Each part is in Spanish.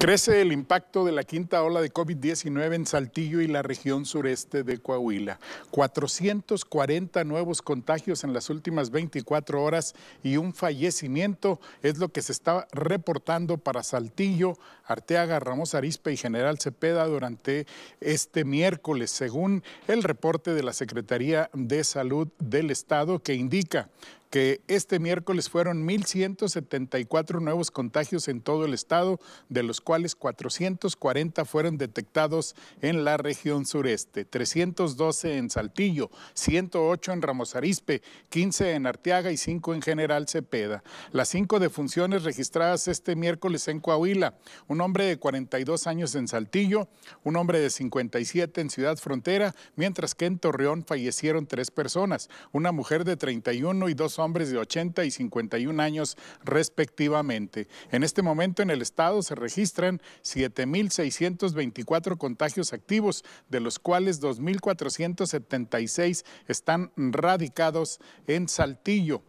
Crece el impacto de la quinta ola de COVID-19 en Saltillo y la región sureste de Coahuila. 440 nuevos contagios en las últimas 24 horas y un fallecimiento es lo que se está reportando para Saltillo, Arteaga, Ramos Arispe y General Cepeda durante este miércoles, según el reporte de la Secretaría de Salud del Estado que indica que este miércoles fueron 1.174 nuevos contagios en todo el estado, de los cuales 440 fueron detectados en la región sureste, 312 en Saltillo, 108 en Ramos Arizpe, 15 en Arteaga y 5 en General Cepeda. Las cinco defunciones registradas este miércoles en Coahuila, un hombre de 42 años en Saltillo, un hombre de 57 en Ciudad Frontera, mientras que en Torreón fallecieron tres personas, una mujer de 31 y dos hombres de 80 y 51 años respectivamente. En este momento en el estado se registran 7.624 contagios activos, de los cuales 2.476 están radicados en Saltillo.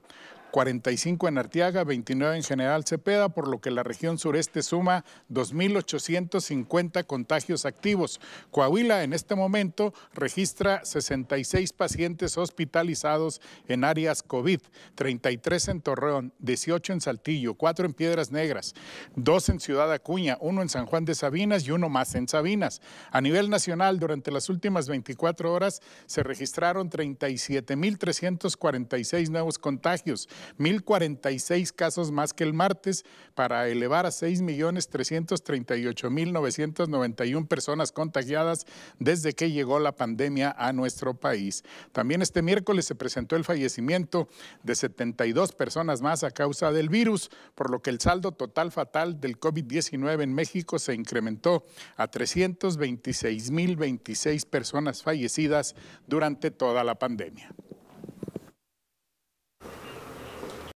45 en Artiaga, 29 en General Cepeda, por lo que la región sureste suma 2.850 contagios activos. Coahuila en este momento registra 66 pacientes hospitalizados en áreas COVID, 33 en Torreón, 18 en Saltillo, 4 en Piedras Negras, 2 en Ciudad Acuña, 1 en San Juan de Sabinas y uno más en Sabinas. A nivel nacional, durante las últimas 24 horas se registraron 37.346 nuevos contagios 1.046 casos más que el martes para elevar a 6.338.991 personas contagiadas desde que llegó la pandemia a nuestro país. También este miércoles se presentó el fallecimiento de 72 personas más a causa del virus, por lo que el saldo total fatal del COVID-19 en México se incrementó a 326.026 personas fallecidas durante toda la pandemia.